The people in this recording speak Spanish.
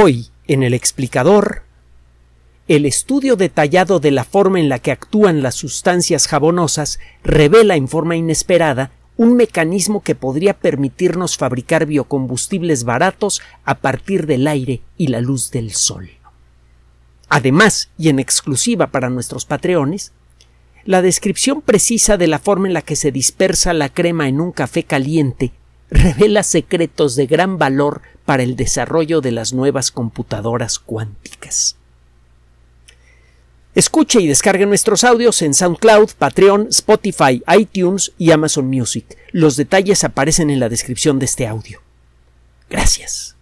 Hoy, en el explicador, el estudio detallado de la forma en la que actúan las sustancias jabonosas revela en forma inesperada un mecanismo que podría permitirnos fabricar biocombustibles baratos a partir del aire y la luz del sol. Además, y en exclusiva para nuestros patreones, la descripción precisa de la forma en la que se dispersa la crema en un café caliente revela secretos de gran valor para el desarrollo de las nuevas computadoras cuánticas. Escuche y descargue nuestros audios en SoundCloud, Patreon, Spotify, iTunes y Amazon Music. Los detalles aparecen en la descripción de este audio. Gracias.